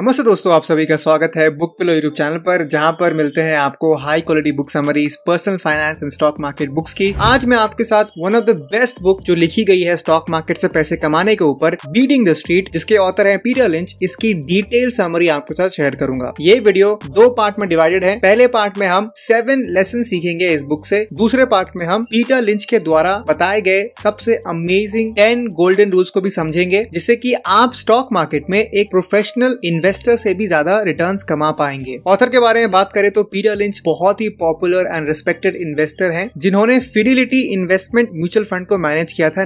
नमस्ते दोस्तों आप सभी का स्वागत है बुक पिलो यूट्यूब चैनल पर जहां पर मिलते हैं आपको high quality book summaries personal finance and stock market books की आज मैं आपके साथ one of the best book जो लिखी गई है स्टॉक मार्केट से पैसे कमाने के ऊपर बीडिंग द स्ट्रीट जिसके ऑथर है पीटर लिंच इसकी डिटेल समरी आपके साथ शेयर करूंगा ये वीडियो दो पार्ट में डिवाइडेड है पहले पार्ट में हम सेवन लेसन सीखेंगे इस बुक से दूसरे पार्ट में हम पीटर लिंच के द्वारा बताए गए सबसे अमेजिंग टेन गोल्डन रूल्स को भी समझेंगे जिससे की आप स्टॉक मार्केट में एक प्रोफेशनल इन्वेस्टर से भी ज्यादा रिटर्न कमा पाएंगे ऑथर के बारे में बात करें तो पीटर लिंच बहुत ही पॉपुलर एंड रिस्पेक्टेड इन्वेस्टर है जिन्होंने फिडिलिटी इन्वेस्टमेंट म्यूचुअल फंड को मैनेज किया था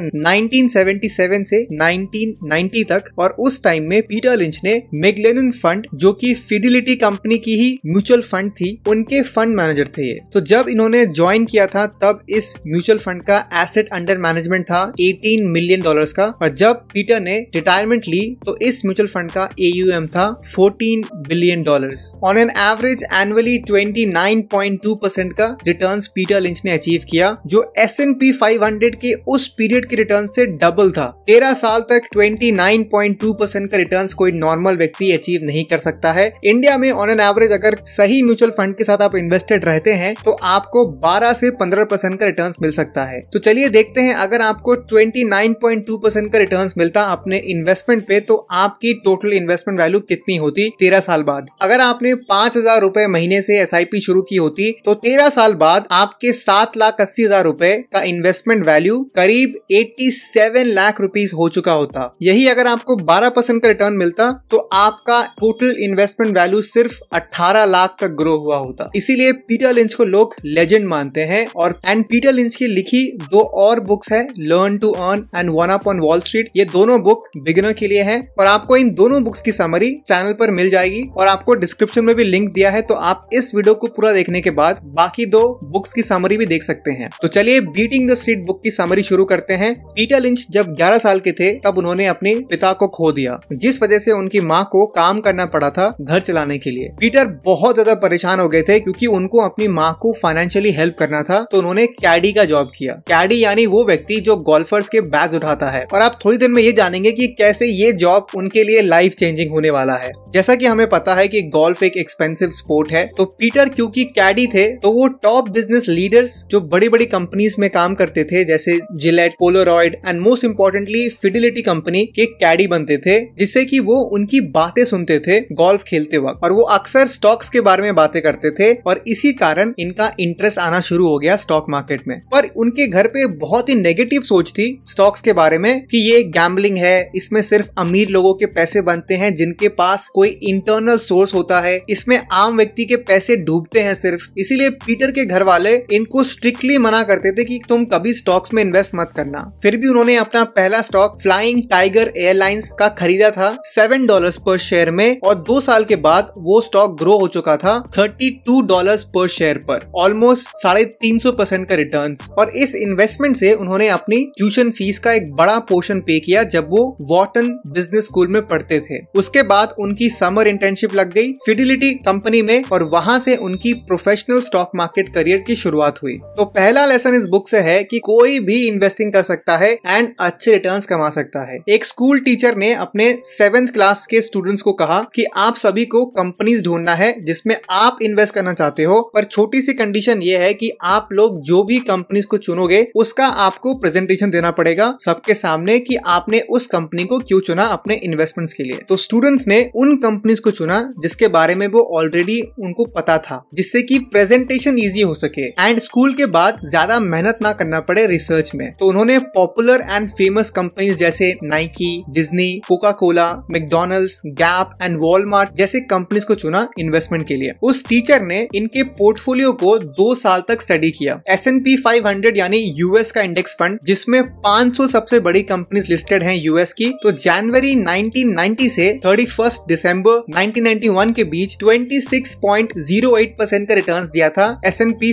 सेवन से 1990 तक और उस टाइम में पीटर लिंच ने मेगलेन फंड जो की फिडिलिटी कंपनी की ही म्यूचुअल फंड थी उनके फंड मैनेजर थे तो जब इन्होंने ज्वाइन किया था तब इस म्यूचुअल फंड का एसेट अंडर मैनेजमेंट था 18 मिलियन डॉलर्स का और जब पीटर ने रिटायरमेंट ली तो इस म्यूचुअल फंड का एयूएम था 14 billion dollars on an average annually 29.2 percent का रिटर्न पीटर लिंच ने अचीव किया जो एस एन पी फाइव के उस पीरियड के रिटर्न से डबल था तेरह साल तक 29.2 परसेंट का रिटर्न कोई नॉर्मल व्यक्ति अचीव नहीं कर सकता है इंडिया में ऑन एन एवरेज अगर सही म्यूचुअल फंड के साथ आप इन्वेस्टेड रहते हैं तो आपको 12 से 15 परसेंट का रिटर्न मिल सकता है तो चलिए देखते हैं अगर आपको 29.2 परसेंट का रिटर्न मिलता अपने इन्वेस्टमेंट पे तो आपकी टोटल इन्वेस्टमेंट वैल्यू कितनी होती तेरह साल बाद अगर आपने पांच हजार रूपए महीने से एस शुरू की होती तो तेरह साल बाद आपके सात लाख अस्सी हजार रूपए का इन्वेस्टमेंट वैल्यू करीब एट्टी सेवन लाख रूपीज हो चुका होता यही अगर आपको बारह परसेंट का रिटर्न मिलता तो आपका टोटल इन्वेस्टमेंट वैल्यू सिर्फ अट्ठारह लाख तक ग्रो हुआ होता इसीलिए पीटर लिंच को लोग लेजेंड मानते हैं और एंड पीटर लिंच की लिखी दो और बुक्स है learn to earn and one up on Wall Street ये दोनों बुक बिगिनर के लिए है और आपको इन दोनों बुक्स की समरी चैनल पर मिल जाएगी और आपको डिस्क्रिप्शन में भी लिंक दिया है तो आप इस वीडियो को पूरा देखने के बाद बाकी दो बुक्स की सामरी भी देख सकते हैं तो चलिए बीटिंग द स्ट्रीट बुक की सामरी शुरू करते हैं पीटर लिंच जब 11 साल के थे तब उन्होंने अपने पिता को खो दिया जिस वजह से उनकी माँ को काम करना पड़ा था घर चलाने के लिए पीटर बहुत ज्यादा परेशान हो गए थे क्यूँकी उनको अपनी माँ को फाइनेंशियली हेल्प करना था तो उन्होंने कैडी का जॉब किया कैडी यानी वो व्यक्ति जो गोल्फर्स के बैग उठाता है और आप थोड़ी देर में ये जानेंगे की कैसे ये जॉब उनके लिए लाइफ चेंजिंग होने वाला है जैसा कि हमें पता है कि गोल्फ एक एक्सपेंसिव स्पोर्ट है तो पीटर क्योंकि कैडी थे तो वो टॉप बिजनेस लीडर्स जो बड़ी बड़ी कंपनीज में काम करते थे जैसे Gillette Polaroid and most importantly Fidelity company के कैडी बनते थे जिससे कि वो उनकी बातें सुनते थे गोल्फ खेलते वक्त और वो अक्सर स्टॉक्स के बारे में बातें करते थे और इसी कारण इनका इंटरेस्ट आना शुरू हो गया स्टॉक मार्केट में पर उनके घर पे बहुत ही नेगेटिव सोच थी स्टॉक्स के बारे में कि ये गैम्बलिंग है इसमें सिर्फ अमीर लोगों के पैसे बनते हैं जिनके पास कोई कोई इंटरनल सोर्स होता है इसमें आम व्यक्ति के पैसे डूबते हैं सिर्फ इसीलिए पीटर के घर वाले इनको स्ट्रिक्टली मना करते थे कि तुम कभी स्टॉक्स में इन्वेस्ट मत करना फिर भी उन्होंने अपना पहला स्टॉक फ्लाइंग टाइगर एयरलाइंस का खरीदा था सेवन डॉलर पर शेयर में और दो साल के बाद वो स्टॉक ग्रो हो चुका था thirty two dollar per share पर ऑलमोस्ट साढ़े तीन सौ परसेंट का रिटर्न और इस इन्वेस्टमेंट से उन्होंने अपनी ट्यूशन फीस का एक बड़ा पोर्शन पे किया जब वो वॉटन बिजनेस स्कूल में पढ़ते थे उसके बाद उनकी उनकी समर इंटर्नशिप लग गई फिडिलिटी कंपनी में और वहां से उनकी प्रोफेशनल स्टॉक मार्केट करियर की शुरुआत हुई तो पहला लेसन इस बुक से है कि कोई भी इन्वेस्टिंग कर सकता है एंड अच्छे रिटर्न कमा सकता है एक स्कूल टीचर ने अपने सेवेंथ क्लास के स्टूडेंट्स को कहा कि आप सभी को कंपनीज ढूंढना है जिसमें आप इन्वेस्ट करना चाहते हो पर छोटी सी कंडीशन ये है कि आप लोग जो भी कंपनीज को चुनोगे उसका आपको प्रेजेंटेशन देना पड़ेगा सबके सामने कि आपने उस कंपनी को क्यों चुना अपने इन्वेस्टमेंट्स के लिए तो स्टूडेंट्स ने उन कंपनीज को चुना जिसके बारे में वो ऑलरेडी उनको पता था जिससे कि प्रेजेंटेशन इजी हो सके एंड स्कूल के बाद ज्यादा मेहनत ना करना पड़े रिसर्च में तो उन्होंने पॉपुलर एंड फेमस कंपनीज जैसे Nike Disney Coca Cola McDonald Gap and Walmart जैसे कंपनीज को चुना इन्वेस्टमेंट के लिए उस टीचर ने इनके पोर्टफोलियो को दो साल तक स्टडी किया S and P five hundred यानी यूएस का इंडेक्स फंड जिसमें सौ सबसे बड़ी कंपनीज लिस्टेड है यूएस की तो जनवरी 1990 से थर्टी फर्स्ट दिसंबर 1991 के बीच 26.08 परसेंट का रिटर्न दिया था एस एन पी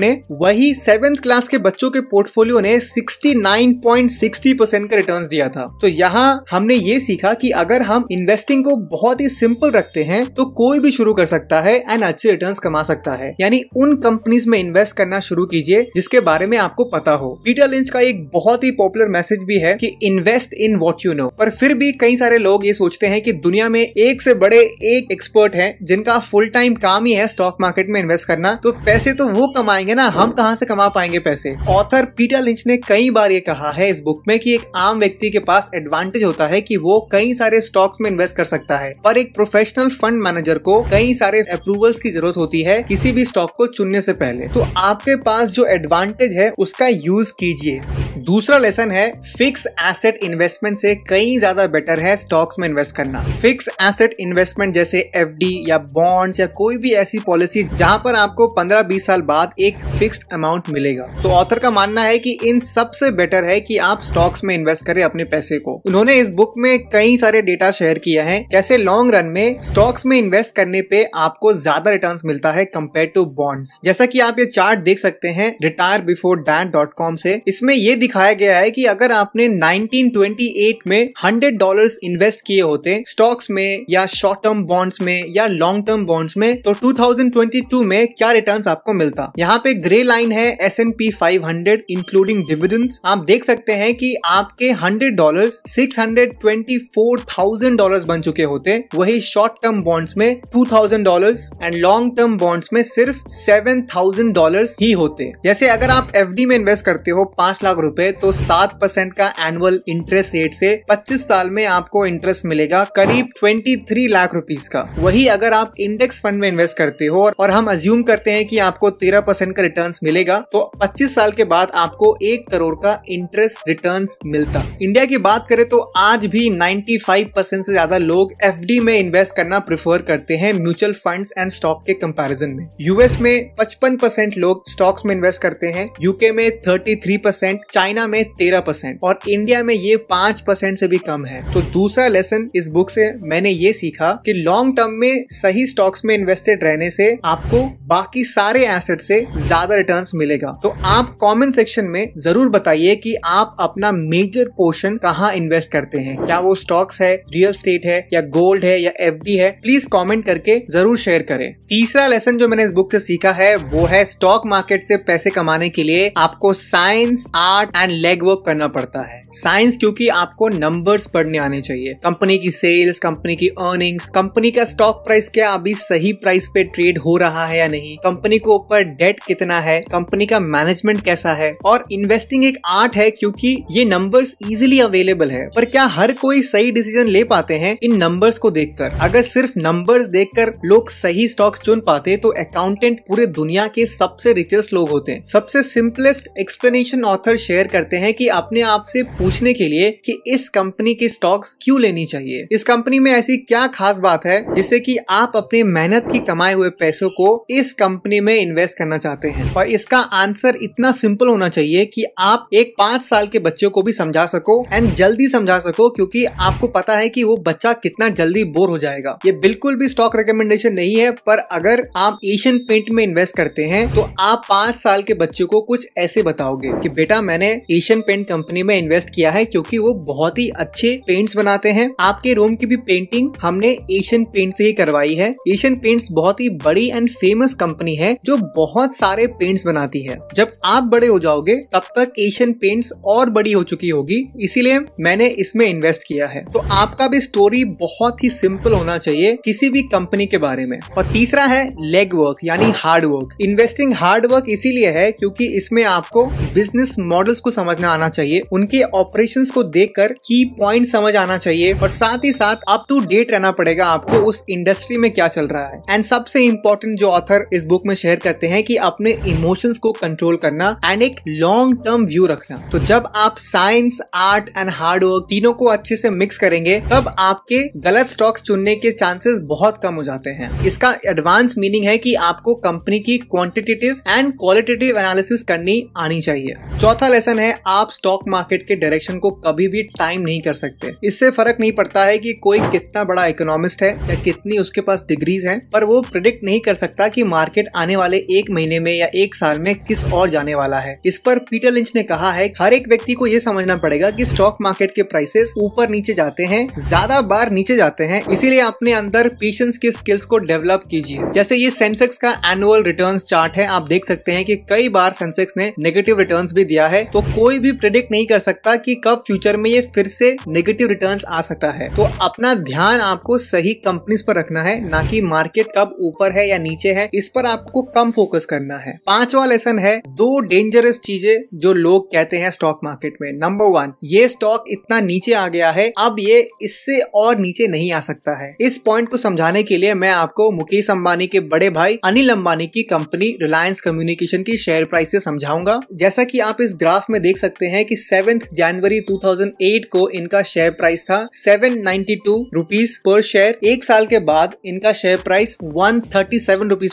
ने वही सेवेंथ क्लास के बच्चों के पोर्टफोलियो ने 69.60 परसेंट का रिटर्न दिया था तो यहाँ हमने ये सीखा कि अगर हम इन्वेस्टिंग को बहुत ही सिंपल रखते हैं तो कोई भी शुरू कर सकता है एंड अच्छे रिटर्न कमा सकता है यानी उन कंपनीज में इन्वेस्ट करना शुरू कीजिए जिसके बारे में आपको पता हो पीटर लिंच का एक बहुत ही पॉपुलर मैसेज भी है कि invest in what you know पर फिर भी कई सारे लोग ये सोचते हैं कि दुनिया में एक से बड़े एक एक्सपर्ट हैं जिनका फुल टाइम काम ही है स्टॉक मार्केट में इन्वेस्ट करना तो पैसे तो वो कमाएंगे ना हम कहाँ से कमा पाएंगे पैसे ऑथर पीटर लिंच ने कई बार ये कहा है इस बुक में कि एक आम व्यक्ति के पास एडवांटेज होता है कि वो कई सारे स्टॉक्स में इन्वेस्ट कर सकता है पर एक प्रोफेशनल फंड मैनेजर को कई सारे अप्रूवल्स की जरूरत होती है किसी भी स्टॉक को चुनने से पहले तो आपके पास जो एडवांटेज है उसका यूज कीजिए दूसरा लेसन है फिक्स एसेट इन्वेस्टमेंट से कई ज्यादा बेटर है स्टॉक्स में इन्वेस्ट करना फिक्स एसेट इन्वेस्टमेंट जैसे एफ या बॉन्ड्स या कोई भी ऐसी पॉलिसी जहां पर आपको 15-20 साल बाद एक फिक्स्ड अमाउंट मिलेगा तो ऑथर का मानना है कि इन सबसे बेटर है कि आप स्टॉक्स में इन्वेस्ट करें अपने पैसे को उन्होंने इस बुक में कई सारे डेटा शेयर किया है कैसे लॉन्ग रन में स्टॉक्स में इन्वेस्ट करने पे आपको ज्यादा रिटर्न मिलता है कम्पेयर टू बॉन्ड्स जैसा की आप ये चार्ट देख सकते हैं retire before dad dot com से इसमें ये दिखाया गया है की अगर आपने नाइनटीन में हंड्रेड डॉलर इन्वेस्ट किए होते स्टॉक्स में या शॉर्ट टर्म बॉन्ड्स में या लॉन्ग टर्म बॉन्ड्स में तो 2022 में क्या रिटर्न्स आपको मिलता यहाँ पे ग्रे लाइन है S and P five hundred including dividends आप देख सकते हैं कि आपके hundred dollar six hundred twenty four thousand dollar बन चुके होते वही शॉर्ट टर्म बॉन्ड्स में two thousand dollar and long term bonds में सिर्फ सेवन थाउजेंड डॉलर ही होते जैसे अगर आप एफ में इन्वेस्ट करते हो पांच लाख रुपए तो सात परसेंट का एनुअल इंटरेस्ट रेट से पच्चीस साल में आपको इंटरेस्ट मिलेगा करीब ट्वेंटी थ्री लाख रुपीज का वही अगर आप इंडेक्स फंड में इन्वेस्ट करते हो और हम अज्यूम करते हैं कि आपको तेरह परसेंट का रिटर्न मिलेगा तो पच्चीस साल के बाद आपको एक करोड़ का इंटरेस्ट रिटर्न मिलता इंडिया की बात करें तो आज भी 95 परसेंट से ज्यादा लोग एफ में इन्वेस्ट करना प्रिफर करते हैं म्यूचुअल फंड एंड स्टॉक के कम्पेरिजन में यूएस में पचपन परसेंट लोग स्टॉक्स में इन्वेस्ट करते हैं यूके में थर्टी थ्री परसेंट चाइना में तेरह परसेंट और इंडिया में ये पांच परसेंट से भी कम है तो दूसरा लेसन इस बुक से मैंने ये सीखा कि लॉन्ग टर्म में सही स्टॉक्स में इन्वेस्टेड रहने से आपको बाकी सारे एसेट से ज्यादा रिटर्न मिलेगा तो आप कॉमेंट सेक्शन में जरूर बताइए की आप अपना मेजर पोर्शन कहाँ इन्वेस्ट करते हैं क्या वो स्टॉक्स है रियल स्टेट है या गोल्ड है या एफ है प्लीज कॉमेंट करके जरूर शेयर करें तीसरा लेसन जो मैंने इस बुक से सीखा है वो है स्टॉक मार्केट से पैसे कमाने के लिए आपको science art and leg work करना पड़ता है साइंस क्योंकि आपको नंबर्स पढ़ने आने चाहिए कंपनी की सेल्स कंपनी की अर्निंग्स कंपनी का स्टॉक प्राइस क्या अभी सही प्राइस पे ट्रेड हो रहा है या नहीं कंपनी को ऊपर डेट कितना है कंपनी का मैनेजमेंट कैसा है और इन्वेस्टिंग एक आर्ट है क्योंकि ये नंबर्स इजीली अवेलेबल है पर क्या हर कोई सही डिसीजन ले पाते हैं इन नंबर्स को देखकर अगर सिर्फ नंबर्स देखकर लोग सही स्टॉक्स चुन पाते तो अकाउंटेंट पूरे दुनिया के सबसे रिचेस्ट लोग होते हैं सबसे सिंपलेस्ट एक्सप्लेनेशन ऑथर शेयर करते हैं कि अपने आप से पूछने के लिए कि इस कंपनी के स्टॉक्स क्यों लेनी चाहिए इस कंपनी में ऐसी ऐसी क्या खास बात है जिससे कि आप अपने मेहनत की कमाए हुए पैसों को इस कंपनी में इन्वेस्ट करना चाहते हैं और इसका आंसर इतना सिंपल होना चाहिए कि आप एक पांच साल के बच्चों को भी समझा सको एंड जल्दी समझा सको क्योंकि आपको पता है कि वो बच्चा कितना जल्दी बोर हो जाएगा ये बिल्कुल भी स्टॉक रिकमेंडेशन नहीं है पर अगर आप एशियन पेंट में इन्वेस्ट करते हैं तो आप पांच साल के बच्चों को कुछ ऐसे बताओगे की बेटा मैंने एशियन पेंट कंपनी में इन्वेस्ट किया है क्योंकि वो बहुत ही अच्छे पेंट्स बनाते हैं आपके रूम की भी पेंटिंग पेंटिंग हमने एशियन पेंट से ही करवाई है एशियन पेंट्स बहुत ही बड़ी एंड फेमस कंपनी है जो बहुत सारे पेंट्स बनाती है जब आप बड़े हो जाओगे तब तक एशियन पेंट्स और बड़ी हो चुकी होगी इसीलिए मैंने इसमें इन्वेस्ट किया है तो आपका भी स्टोरी बहुत ही सिंपल होना चाहिए किसी भी कंपनी के बारे में और तीसरा है लेग वर्क यानी hard work investing hard work इसीलिए है क्योंकि इसमें आपको बिजनेस मॉडल्स को समझना आना चाहिए उनके ऑपरेशन को देख कर की पॉइंट समझ आना चाहिए और साथ ही साथ अप टू डेट रहना पड़ेगा आपको उस इंडस्ट्री में क्या चल रहा है एंड सबसे इम्पोर्टेंट जो ऑथर इस बुक में शेयर करते हैं कि अपने इमोशंस को कंट्रोल करना एंड एक लॉन्ग टर्म व्यू रखना तो जब आप साइंस आर्ट एंड हार्डवर्क तीनों को अच्छे से मिक्स करेंगे तब आपके गलत स्टॉक्स चुनने के चांसेस बहुत कम हो जाते हैं इसका एडवांस मीनिंग है कि आपको कंपनी की क्वांटिटेटिव एंड क्वालिटेटिव एनालिसिस करनी आनी चाहिए चाहिए चौथा लेसन है आप स्टॉक मार्केट के डायरेक्शन को कभी भी टाइम नहीं कर सकते इससे फर्क नहीं पड़ता है कि कोई कितना बड़ा इकोनॉमिस्ट है या कितनी उसके पास डिग्रीज हैं पर वो प्रिडिक्ट नहीं कर सकता कि मार्केट आने वाले एक महीने में या एक साल में किस और जाने वाला है इस पर पीटर लिंच ने कहा है हर एक व्यक्ति को ये समझना पड़ेगा की स्टॉक मार्केट के प्राइसेस ऊपर नीचे जाते हैं ज्यादा बार नीचे जाते हैं इसीलिए अपने अंदर पेशेंस के स्किल्स को डेवलप कीजिए जैसे ये सेंसेक्स का एनुअल रिटर्न चार्ट है आप देख सकते हैं की कई बार सेंसेक्स ने नेगेटिव रिटर्न भी दिया है तो कोई भी प्रिडिक्ट नहीं कर सकता की कब फ्यूचर में ये फिर से निगेटिव रिटर्न आ सकता है तो अपना ध्यान आपको सही कंपनीज पर रखना है ना कि मार्केट कब ऊपर है या नीचे है इस पर आपको कम फोकस करना है पांचवा लेसन है दो डेंजरस चीजें जो लोग कहते हैं स्टॉक मार्केट में नंबर वन ये स्टॉक इतना नीचे आ गया है अब ये इससे और नीचे नहीं आ सकता है इस पॉइंट को समझाने के लिए मैं आपको मुकेश अंबानी के बड़े भाई अनिल अंबानी की कंपनी रिलायंस कम्युनिकेशन की शेयर प्राइस से समझाऊंगा जैसा जैसा कि आप इस ग्राफ में देख सकते हैं कि सेवेंथ जनवरी 2008 को इनका शेयर प्राइस था सेवन नाइन्टी पर शेयर एक साल के बाद इनका शेयर प्राइस वन थर्टी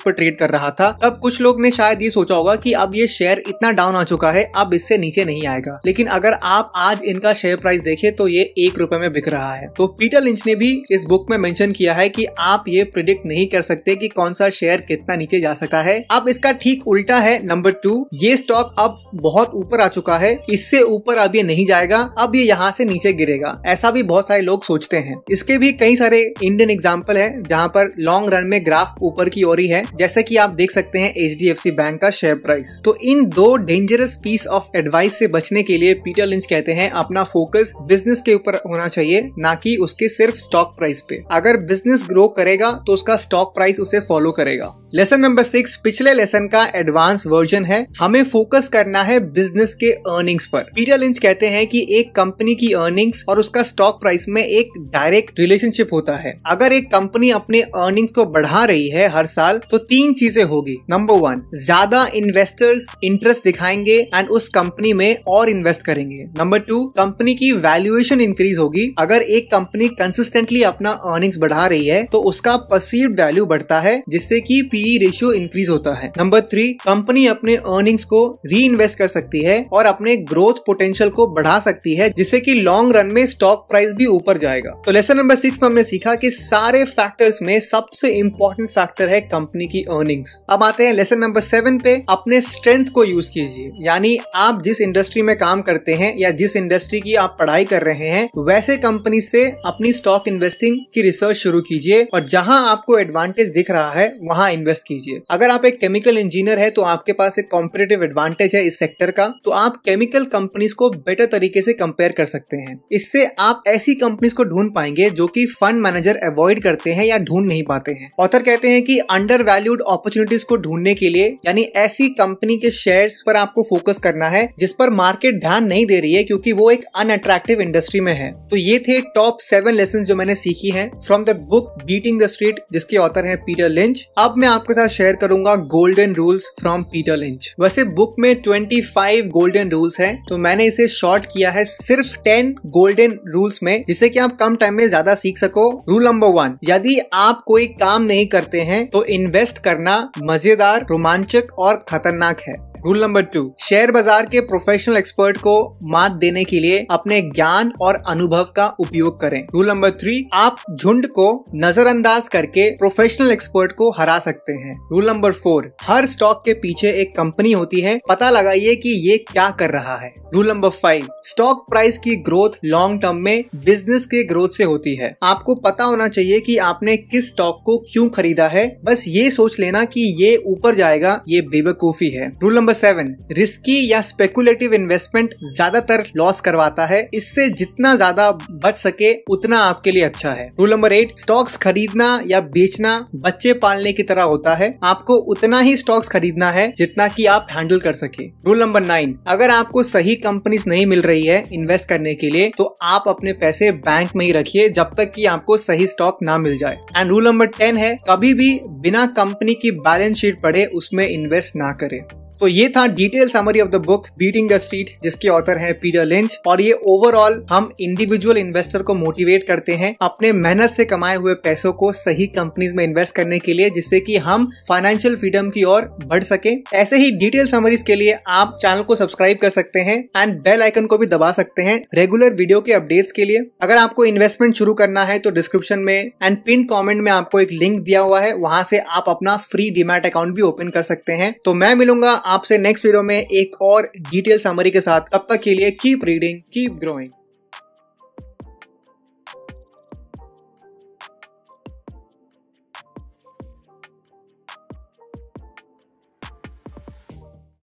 पर ट्रेड कर रहा था तब कुछ लोग ने शायद ये सोचा होगा कि अब ये शेयर इतना डाउन आ चुका है अब इससे नीचे नहीं आएगा लेकिन अगर आप आज इनका शेयर प्राइस देखे तो ये एक रुपए में बिक रहा है तो पीटर लिंच ने भी इस बुक में मेंशन किया है कि आप ये प्रिडिक्ट नहीं कर सकते कि कौन सा शेयर कितना नीचे जा सकता है अब इसका ठीक उल्टा है नंबर टू ये स्टॉक अब बहुत ऊपर आ चुका है इससे ऊपर अब ये नहीं जाएगा अब ये यहाँ से नीचे गिरेगा ऐसा भी बहुत सारे लोग सोचते हैं इसके भी कई सारे इंडियन एग्जाम्पल है जहाँ पर लॉन्ग रन में ग्राफ ऊपर की ओर ही है जैसे की आप देख सकते हैं एच बैंक का शेयर प्राइस तो इन दो डेंजरस पीस ऑफ एडवाइस से बचने के लिए पीटर लिंच कहते हैं अपना फोकस बिजनेस के ऊपर होना चाहिए ना कि उसके सिर्फ स्टॉक प्राइस पे अगर बिजनेस ग्रो करेगा तो उसका स्टॉक प्राइस उसे फॉलो करेगा लेसन नंबर सिक्स पिछले लेसन का एडवांस वर्जन है हमें फोकस करना है बिजनेस के अर्निंग्स पर पीटर लिंच कहते हैं कि एक कंपनी की अर्निंग्स और उसका स्टॉक प्राइस में एक डायरेक्ट रिलेशनशिप होता है अगर एक कंपनी अपने अर्निंग्स को बढ़ा रही है हर साल तो तीन चीजें होगी नंबर वन ज्यादा इन्वेस्टर्स इंटरेस्ट दिखाएंगे एंड उस कंपनी में और इन्वेस्ट करेंगे नंबर टू कंपनी की वैल्यूएशन इंक्रीज होगी अगर एक कंपनी कंसिस्टेंटली अपना अर्निंग्स बढ़ा रही है तो उसका परसीव वैल्यू बढ़ता है जिससे की पी पी रेशियो इंक्रीज होता है नंबर थ्री कंपनी अपने अर्निंग्स को री इन्वेस्ट कर सकती है और अपने ग्रोथ पोटेंशियल को बढ़ा सकती है जिससे कि लॉन्ग रन में स्टॉक प्राइस भी ऊपर जाएगा तो लेसन नंबर सिक्स में हमने सीखा कि सारे फैक्टर्स में सबसे इम्पोर्टेंट फैक्टर है कंपनी की अर्निंग्स अब आते हैं लेसन नंबर सेवन पे अपने स्ट्रेंथ को यूज कीजिए यानी आप जिस इंडस्ट्री में काम करते हैं या जिस इंडस्ट्री की आप पढ़ाई कर रहे हैं वैसे कंपनी से अपनी स्टॉक इन्वेस्टिंग की रिसर्च शुरू कीजिए और जहां आपको एडवांटेज दिख रहा है वहां इन्वेस्ट इन्वेस्ट कीजिए अगर आप एक केमिकल इंजीनियर है तो आपके पास एक कॉम्पिटेटिव एडवांटेज है इस सेक्टर का तो आप केमिकल कंपनीज को बेटर तरीके से कंपेयर कर सकते हैं इससे आप ऐसी कंपनीज को ढूंढ पाएंगे जो कि फंड मैनेजर अवॉइड करते हैं या ढूंढ नहीं पाते हैं ऑथर कहते हैं कि अंडर वैल्यूड अपॉर्चुनिटीज को ढूंढने के लिए यानी ऐसी कंपनी के शेयर्स पर आपको फोकस करना है जिस पर मार्केट ध्यान नहीं दे रही है क्योंकि वो एक अनअट्रैक्टिव इंडस्ट्री में है तो ये थे टॉप सेवन लेसन जो मैंने सीखी है from the book beating the street जिसके ऑथर है पीटर लिंच अब मैं आपके साथ शेयर करूंगा golden rules from Peter Lynch वैसे बुक में 25 गोल्डन रूल्स हैं तो मैंने इसे शॉर्ट किया है सिर्फ 10 गोल्डन रूल्स में जिससे कि आप कम टाइम में ज्यादा सीख सको रूल नंबर वन यदि आप कोई काम नहीं करते हैं तो इन्वेस्ट करना मजेदार रोमांचक और खतरनाक है रूल नंबर टू शेयर बाजार के प्रोफेशनल एक्सपर्ट को मात देने के लिए अपने ज्ञान और अनुभव का उपयोग करें रूल नंबर थ्री आप झुंड को नजरअंदाज करके प्रोफेशनल एक्सपर्ट को हरा सकते हैं रूल नंबर फोर हर स्टॉक के पीछे एक कंपनी होती है पता लगाइए कि ये क्या कर रहा है rule number five stock price की ग्रोथ लॉन्ग टर्म में बिजनेस के ग्रोथ से होती है आपको पता होना चाहिए कि आपने किस स्टॉक को क्यों खरीदा है बस ये सोच लेना कि ये ऊपर जाएगा ये बेवकूफी है रूल नंबर सेवन रिस्की या स्पेकुलेटिव इन्वेस्टमेंट ज्यादातर लॉस करवाता है इससे जितना ज्यादा बच सके उतना आपके लिए अच्छा है रूल नंबर एट स्टॉक्स खरीदना या बेचना बच्चे पालने की तरह होता है आपको उतना ही स्टॉक्स खरीदना है जितना की आप हैंडल कर सके रूल नंबर नाइन अगर आपको सही कंपनीज नहीं मिल रही है इन्वेस्ट करने के लिए तो आप अपने पैसे बैंक में ही रखिए जब तक कि आपको सही स्टॉक ना मिल जाए एंड रूल नंबर टेन है कभी भी बिना कंपनी की बैलेंस शीट पढ़े उसमें इन्वेस्ट ना करें तो ये था detail summary of the book beating the street जिसके ऑथर है पीटर लिंच और ये ओवरऑल हम इंडिविजुअल इन्वेस्टर को मोटिवेट करते हैं अपने मेहनत से कमाए हुए पैसों को सही कंपनीज में इन्वेस्ट करने के लिए जिससे कि हम फाइनेंशियल फ्रीडम की ओर बढ़ सके ऐसे ही डिटेल समरीज के लिए आप चैनल को सब्सक्राइब कर सकते हैं एंड बेल आइकन को भी दबा सकते हैं रेगुलर वीडियो के अपडेट्स के लिए अगर आपको इन्वेस्टमेंट शुरू करना है तो डिस्क्रिप्शन में एंड पिन कॉमेंट में आपको एक लिंक दिया हुआ है वहां से आप अपना फ्री डिमेट अकाउंट भी ओपन कर सकते हैं तो मैं मिलूंगा आपसे नेक्स्ट वीडियो में एक और डिटेल समरी के साथ तब तक के लिए कीप रीडिंग कीप ग्रोइंग